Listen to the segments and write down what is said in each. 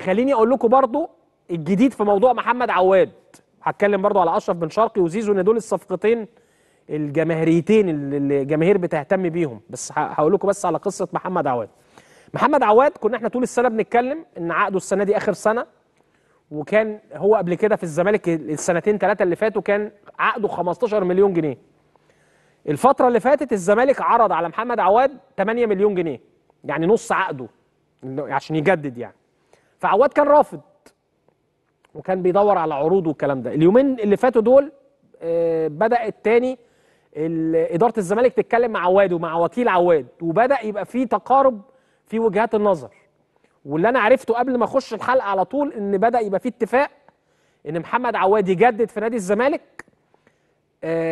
خليني اقول لكم برضو الجديد في موضوع محمد عواد هتكلم برضو على اشرف بن شرقي وزيزو ان دول الصفقتين الجماهيريتين اللي الجماهير بتهتم بيهم بس هقول لكم بس على قصه محمد عواد محمد عواد كنا احنا طول السنه بنتكلم ان عقده السنه دي اخر سنه وكان هو قبل كده في الزمالك السنتين ثلاثه اللي فاتوا كان عقده 15 مليون جنيه الفتره اللي فاتت الزمالك عرض على محمد عواد 8 مليون جنيه يعني نص عقده عشان يجدد يعني فعواد كان رافض وكان بيدور على عروض والكلام ده اليومين اللي فاتوا دول آه، بدات تاني اداره الزمالك تتكلم مع عواد ومع وكيل عواد وبدا يبقى في تقارب في وجهات النظر واللي انا عرفته قبل ما اخش الحلقه على طول ان بدا يبقى في اتفاق ان محمد عواد يجدد في نادي الزمالك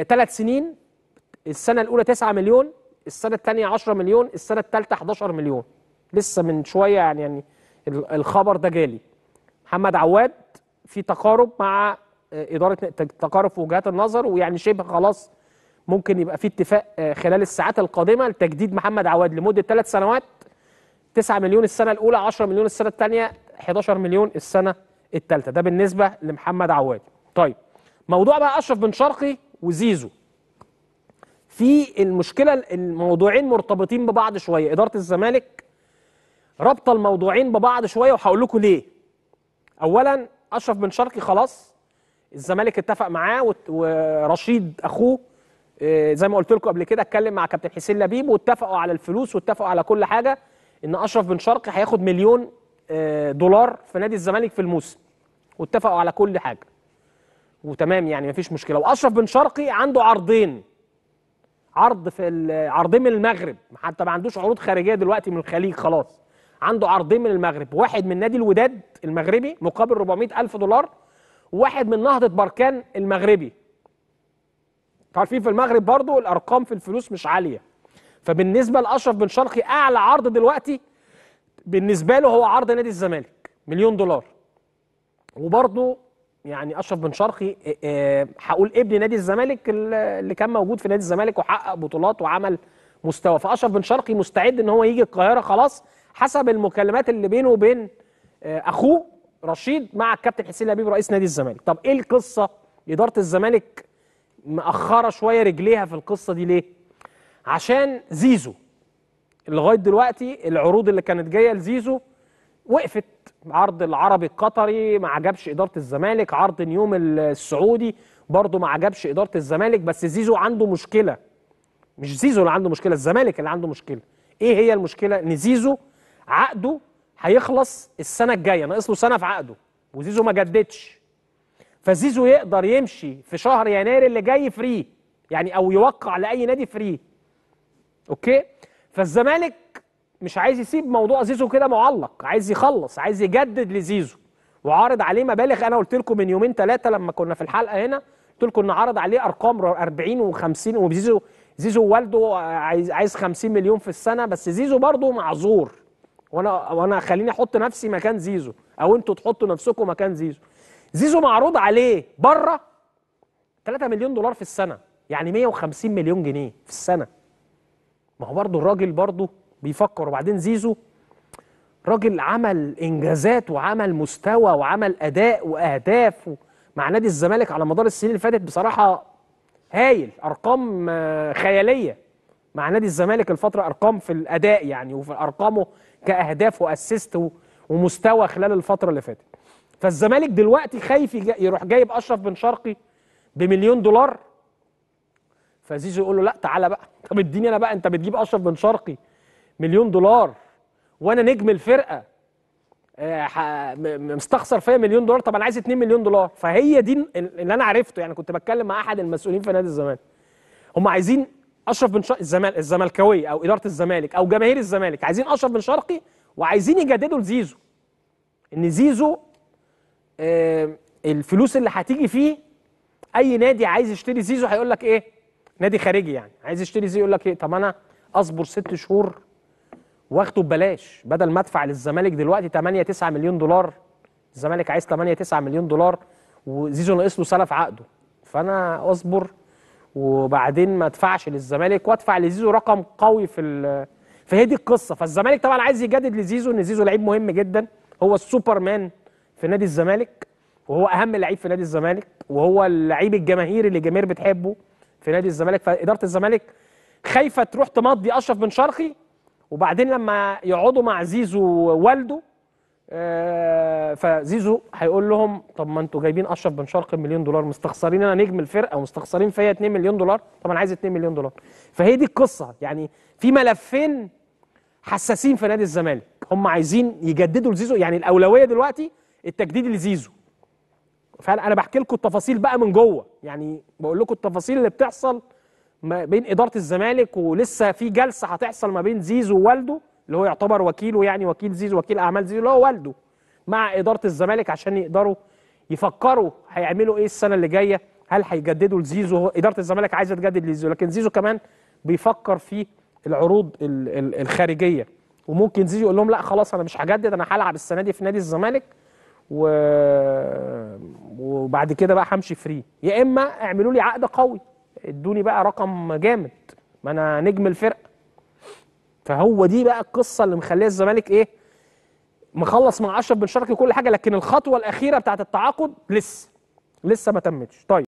ثلاث آه، سنين السنه الاولى 9 مليون السنه الثانيه 10 مليون السنه الثالثه 11 مليون لسه من شويه يعني يعني الخبر ده جالي محمد عواد في تقارب مع آه، اداره تقارب في وجهات النظر ويعني شبه خلاص ممكن يبقى في اتفاق آه، خلال الساعات القادمه لتجديد محمد عواد لمده ثلاث سنوات 9 مليون السنه الاولى 10 مليون السنه الثانيه 11 مليون السنه الثالثه ده بالنسبه لمحمد عواد طيب موضوع بقى اشرف بن شرقي وزيزو في المشكله الموضوعين مرتبطين ببعض شويه اداره الزمالك ربط الموضوعين ببعض شويه وهقول لكم ليه اولا اشرف بن شرقي خلاص الزمالك اتفق معاه ورشيد اخوه آه، زي ما قلت لكم قبل كده اتكلم مع كابتن حسين لبيب واتفقوا على الفلوس واتفقوا على كل حاجه ان اشرف بن شرقي هياخد مليون آه، دولار في نادي الزمالك في الموسم واتفقوا على كل حاجه وتمام يعني مفيش مشكله واشرف بن شرقي عنده عرضين عرض في عرضين من المغرب حتى ما عندوش عروض خارجيه دلوقتي من الخليج خلاص عنده عرضين من المغرب واحد من نادي الوداد المغربي مقابل 400 ألف دولار واحد من نهضة بركان المغربي عارفين في المغرب برضو الأرقام في الفلوس مش عالية فبالنسبة لأشرف بن شرقي أعلى عرض دلوقتي بالنسبة له هو عرض نادي الزمالك مليون دولار وبرضو يعني اشرف بن شرقي آه، آه، هقول ابن نادي الزمالك اللي كان موجود في نادي الزمالك وحقق بطولات وعمل مستوى فاشرف بن شرقي مستعد ان هو يجي القاهره خلاص حسب المكالمات اللي بينه وبين آه، اخوه رشيد مع الكابتن حسين لبيب رئيس نادي الزمالك طب ايه القصه اداره الزمالك مأخرة شوية رجليها في القصة دي ليه؟ عشان زيزو لغاية دلوقتي العروض اللي كانت جاية لزيزو وقفت عرض العربي القطري ما عجبش إدارة الزمالك عرض نيوم السعودي برضه ما عجبش إدارة الزمالك بس زيزو عنده مشكلة مش زيزو اللي عنده مشكله الزمالك اللي عنده مشكله ايه هي المشكله ان زيزو عقده هيخلص السنه الجايه ناقص له سنه في عقده وزيزو ما جددش فزيزو يقدر يمشي في شهر يناير اللي جاي فري يعني او يوقع لاي نادي فري اوكي فالزمالك مش عايز يسيب موضوع زيزو كده معلق عايز يخلص عايز يجدد لزيزو وعارض عليه مبالغ انا قلت لكم من يومين ثلاثه لما كنا في الحلقه هنا قلت لكم ان عرض عليه ارقام 40 و50 وزيزو زيزو والده عايز عايز 50 مليون في السنه بس زيزو برضه معذور وانا وانا خليني احط نفسي مكان زيزو او انتوا تحطوا نفسكم مكان زيزو زيزو معروض عليه بره 3 مليون دولار في السنه يعني 150 مليون جنيه في السنه ما هو برضه الراجل برضه بيفكر وبعدين زيزو راجل عمل انجازات وعمل مستوى وعمل اداء واهداف مع نادي الزمالك على مدار السنين اللي فاتت بصراحه هايل ارقام آه، خياليه مع نادي الزمالك الفتره ارقام في الاداء يعني وفي ارقامه كاهداف واسيست ومستوى خلال الفتره اللي فاتت فالزمالك دلوقتي خايف يروح جايب اشرف بن شرقي بمليون دولار فزيزو يقول له لا تعالى بقى طب اديني انا بقى انت بتجيب اشرف بن شرقي مليون دولار وانا نجم الفرقه آه، مستخسر فيا مليون دولار طب انا عايز 2 مليون دولار فهي دي اللي انا عرفته يعني كنت بتكلم مع احد المسؤولين في نادي الزمالك هم عايزين اشرف بن شرقي الزمال الزملكاويه او اداره الزمالك او جماهير الزمالك عايزين اشرف بن شرقي وعايزين يجددوا لزيزو ان زيزو آه الفلوس اللي هتيجي فيه اي نادي عايز يشتري زيزو هيقول لك ايه نادي خارجي يعني عايز يشتري زيزو يقول لك ايه طب انا اصبر ست شهور واخده ببلاش بدل ما ادفع للزمالك دلوقتي 8 9 مليون دولار الزمالك عايز 8 9 مليون دولار وزيزو ناقص له سلف عقده فانا اصبر وبعدين ما ادفعش للزمالك وادفع لزيزو رقم قوي في فهي دي القصه فالزمالك طبعا عايز يجدد لزيزو ان زيزو لعيب مهم جدا هو السوبر مان في نادي الزمالك وهو اهم لعيب في نادي الزمالك وهو اللعيب الجماهيري اللي الجماهير بتحبه في نادي الزمالك فاداره الزمالك خايفه تروح تمضي اشرف بن شرقي وبعدين لما يقعدوا مع زيزو والده آه، فزيزو هيقول لهم طب ما انتوا جايبين اشرف بن شرقي مليون دولار مستخسرين انا نجم الفرقه ومستخسرين فيا 2 مليون دولار طب انا عايز 2 مليون دولار فهي دي القصه يعني في ملفين حساسين في نادي الزمالك هم عايزين يجددوا لزيزو يعني الاولويه دلوقتي التجديد لزيزو فانا بحكي لكم التفاصيل بقى من جوه يعني بقول لكم التفاصيل اللي بتحصل ما بين اداره الزمالك ولسه في جلسه هتحصل ما بين زيزو ووالده اللي هو يعتبر وكيله يعني وكيل زيزو وكيل اعمال زيزو اللي هو والده مع اداره الزمالك عشان يقدروا يفكروا هيعملوا ايه السنه اللي جايه هل هيجددوا لزيزو اداره الزمالك عايزه تجدد لزيزو لكن زيزو كمان بيفكر في العروض الخارجيه وممكن زيزو يقول لهم لا خلاص انا مش هجدد انا هلعب السنه دي في نادي الزمالك و... وبعد كده بقى همشي فري يا اما اعملوا لي عقد قوي ادوني بقى رقم جامد ما انا نجم الفرقه فهو دي بقى القصه اللي مخليه الزمالك ايه مخلص مع اشرف بن شرقي كل حاجه لكن الخطوه الاخيره بتاعت التعاقد لسه لسه ما تمتش طيب